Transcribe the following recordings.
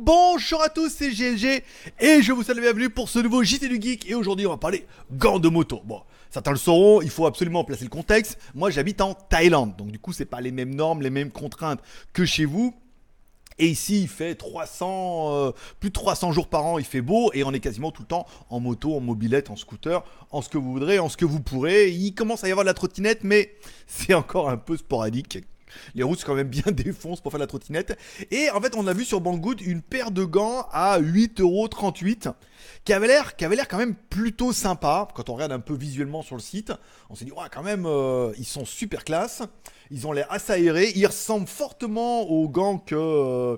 Bonjour à tous, c'est GLG et je vous salue bienvenue pour ce nouveau JT du Geek et aujourd'hui on va parler gants de moto. Bon, certains le sauront, il faut absolument placer le contexte. Moi j'habite en Thaïlande, donc du coup c'est pas les mêmes normes, les mêmes contraintes que chez vous. Et ici, il fait 300, euh, plus de 300 jours par an, il fait beau, et on est quasiment tout le temps en moto, en mobilette, en scooter, en ce que vous voudrez, en ce que vous pourrez. Il commence à y avoir de la trottinette, mais c'est encore un peu sporadique les routes sont quand même bien défoncées pour faire la trottinette. Et en fait, on a vu sur Banggood une paire de gants à 8,38€ qui avait l'air, qui avait l'air quand même plutôt sympa. Quand on regarde un peu visuellement sur le site, on s'est dit, ouais, quand même, euh, ils sont super classe. Ils ont l'air assez aérés. Ils ressemblent fortement aux gants que, euh,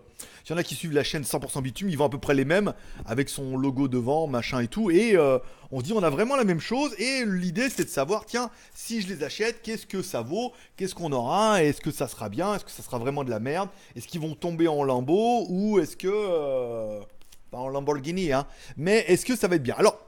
il y en a qui suivent la chaîne 100% bitume, ils vont à peu près les mêmes, avec son logo devant, machin et tout. Et euh, on se dit, on a vraiment la même chose. Et l'idée, c'est de savoir, tiens, si je les achète, qu'est-ce que ça vaut Qu'est-ce qu'on aura Est-ce que ça sera bien Est-ce que ça sera vraiment de la merde Est-ce qu'ils vont tomber en lambeaux Ou est-ce que... Euh, pas en Lamborghini, hein. Mais est-ce que ça va être bien Alors,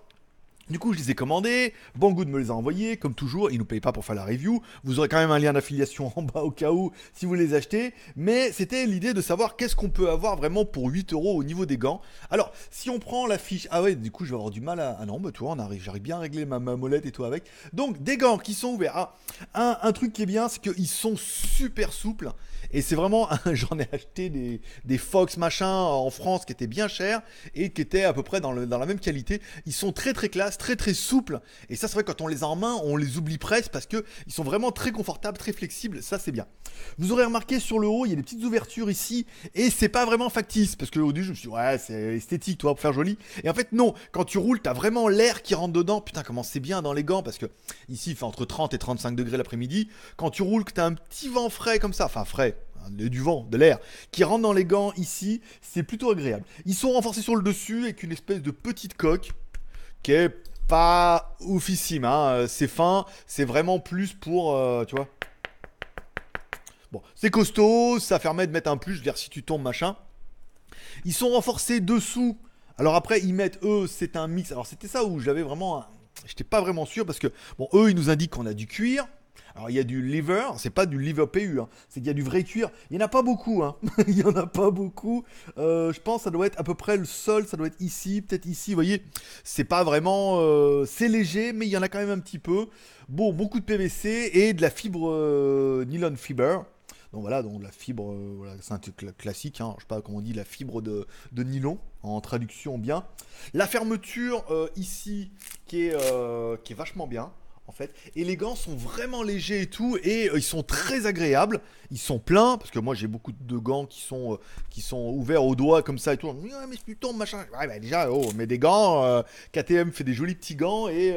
du coup, je les ai commandés, Banggood me les a envoyés, comme toujours, ils ne nous payent pas pour faire la review, vous aurez quand même un lien d'affiliation en bas au cas où si vous les achetez, mais c'était l'idée de savoir qu'est-ce qu'on peut avoir vraiment pour 8 euros au niveau des gants. Alors, si on prend la fiche, ah ouais, du coup je vais avoir du mal à... Ah non, bah tu vois, j'arrive bien à régler ma, ma, molette et tout avec. Donc, des gants qui sont ouverts. Ah, un, truc qui est bien, c'est qu'ils sont super souples, et c'est vraiment, j'en ai acheté des, Fox machin en France qui étaient bien chers, et qui étaient à peu près dans, dans la même qualité. Ils sont très très classe très très souple. Et ça, c'est vrai, quand on les a en main, on les oublie presque parce qu'ils sont vraiment très confortables, très flexibles. Ça, c'est bien. Vous aurez remarqué sur le haut, il y a des petites ouvertures ici et c'est pas vraiment factice parce que au début, je me suis dit, ouais, c'est esthétique, toi, pour faire joli. Et en fait, non. Quand tu roules, t'as vraiment l'air qui rentre dedans. Putain, comment c'est bien dans les gants parce que ici, il fait entre 30 et 35 degrés l'après-midi. Quand tu roules, que t'as un petit vent frais comme ça, enfin frais, hein, du vent, de l'air, qui rentre dans les gants ici, c'est plutôt agréable. Ils sont renforcés sur le dessus avec une espèce de petite coque Ok pas oufissime. Hein. Euh, c'est fin, c'est vraiment plus pour, euh, tu vois. Bon, c'est costaud, ça permet de mettre un plus, je si tu tombes, machin. Ils sont renforcés dessous. Alors après, ils mettent, eux, c'est un mix. Alors c'était ça où j'avais vraiment... Un... J'étais pas vraiment sûr parce que, bon, eux, ils nous indiquent qu'on a du cuir. Alors il y a du liver, c'est pas du liver PU, hein. c'est qu'il y a du vrai cuir. Il n'y en a pas beaucoup, hein. il y en a pas beaucoup. Euh, je pense que ça doit être à peu près le sol, ça doit être ici, peut-être ici. Vous voyez, c'est pas vraiment, euh, c'est léger, mais il y en a quand même un petit peu. Bon, beaucoup de PVC et de la fibre euh, nylon fiber. Donc voilà, donc la fibre, c'est un truc classique, hein. je sais pas comment on dit, la fibre de, nylon, en traduction bien. La fermeture ici, qui est, qui est vachement bien en fait. Et les gants sont vraiment légers et tout, et euh, ils sont très agréables. Ils sont pleins, parce que moi j'ai beaucoup de gants qui sont, euh, qui sont ouverts aux doigts comme ça et tout. Ah, mais machin. Bah, déjà, oh, on mais des gants, euh, KTM fait des jolis petits gants et.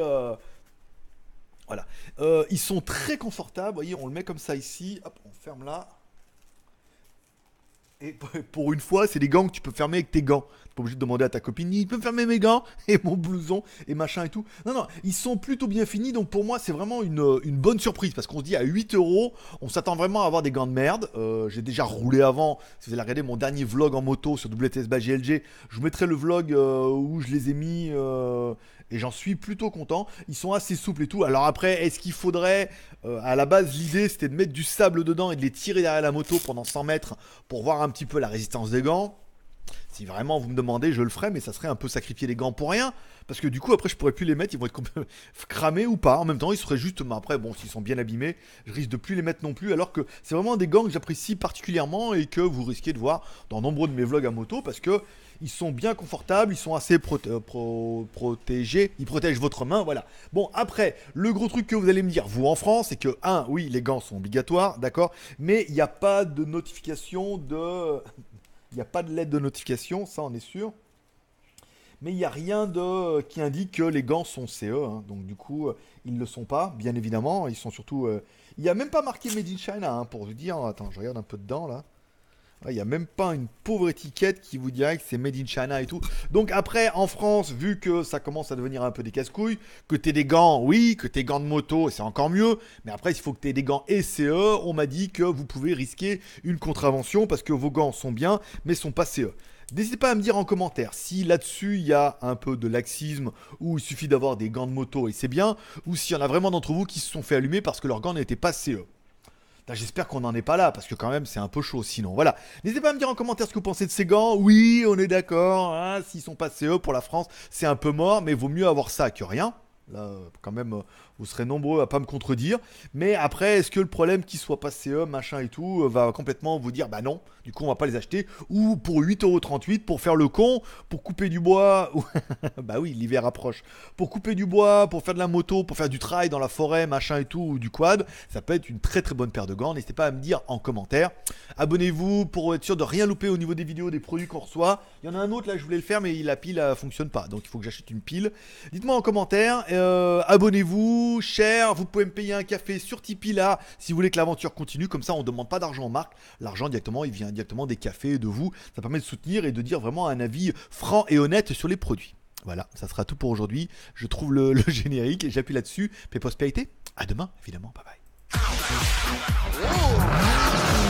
voilà. ils sont très confortables. voyez, on le met comme ça ici. on ferme là. Et pour une fois, c'est des gants que tu peux fermer avec tes gants. T'es pas obligé de demander à ta copine, il peut fermer mes gants et mon blouson et machin et tout. Non, non, ils sont plutôt bien finis. Donc pour moi, c'est vraiment une, euh, bonne surprise parce qu'on se dit à 8 euros, on s'attend vraiment à avoir des gants de merde. Euh, j'ai déjà roulé avant. Si vous allez regarder mon dernier vlog en moto sur WTS je vous mettrai le vlog euh, où je les ai mis. et j'en suis plutôt content. Ils sont assez souples et tout. Alors après, est-ce qu'il faudrait À la base, l'idée c'était de mettre du sable dedans et de les tirer derrière la moto pendant 100 mètres pour voir un petit peu la résistance des gants. Si vraiment vous me demandez, je le ferai, mais ça serait un peu sacrifier les gants pour rien. Parce que du coup, après, je pourrais plus les mettre, ils vont être cramés ou pas. En même temps, ils seraient juste. Mais après, bon, s'ils sont bien abîmés, je risque de plus les mettre non plus. Alors que c'est vraiment des gants que j'apprécie particulièrement et que vous risquez de voir dans nombreux de mes vlogs à moto parce que ils sont bien confortables, ils sont assez euh, protégés, ils protègent votre main, voilà. Bon, après, le gros truc que vous allez me dire, vous en France, c'est que, un, oui, les gants sont obligatoires, d'accord, mais il n'y a pas de notification de, il n'y a pas de lettre de notification, ça on est sûr. Mais il n'y a rien de, euh, qui indique que les gants sont CE. Hein. Donc du coup, euh, ils ne le sont pas, bien évidemment. Ils sont surtout... Euh, il n'y a même pas marqué Made in China, hein, pour vous dire. Attends, je regarde un peu dedans là. Il n'y a même pas une pauvre étiquette qui vous dirait que c'est Made in China et tout. Donc après, en France, vu que ça commence à devenir un peu des casse-couilles, que t'es des gants, oui, que t'es gants de moto, c'est encore mieux. Mais après, il faut que t'aies des gants CE, On m'a dit que vous pouvez risquer une contravention parce que vos gants sont bien, mais sont pas CE. N'hésitez pas à me dire en commentaire si là-dessus il y a un peu de laxisme ou il suffit d'avoir des gants de moto et c'est bien, ou s'il y en a vraiment d'entre vous qui se sont fait allumer parce que leurs gants n'étaient pas CE. J'espère qu'on n'en est pas là, parce que quand même, c'est un peu chaud sinon. Voilà. N'hésitez pas à me dire en commentaire ce que vous pensez de ces gants. Oui, on est d'accord. Hein, S'ils sont passés eux pour la France, c'est un peu mort, mais vaut mieux avoir ça que rien. Là, quand même, euh, vous serez nombreux à pas me contredire. Mais après, est-ce que le problème qui soit pas CE, machin et tout, euh, va complètement vous dire, bah non, du coup, on va pas les acheter. Ou pour 8,38€, pour faire le con, pour couper du bois, bah oui, l'hiver approche. Pour couper du bois, pour faire de la moto, pour faire du trail dans la forêt, machin et tout, ou du quad, ça peut être une très très bonne paire de gants. N'hésitez pas à me dire en commentaire. Abonnez-vous pour être sûr de rien louper au niveau des vidéos, des produits qu'on reçoit. Il y en a un autre, là, je voulais le faire, mais la pile, fonctionne pas. Donc, il faut que j'achète une pile. Dites-moi en commentaire. Euh, abonnez-vous, cher, vous pouvez me payer un café sur Tipeee là, si vous voulez que l'aventure continue, comme ça on ne demande pas d'argent marque l'argent directement, il vient directement des cafés de vous, ça permet de soutenir et de dire vraiment un avis franc et honnête sur les produits. Voilà, ça sera tout pour aujourd'hui, je trouve le, générique et j'appuie là-dessus, paix prospérité, à demain évidemment, bye bye.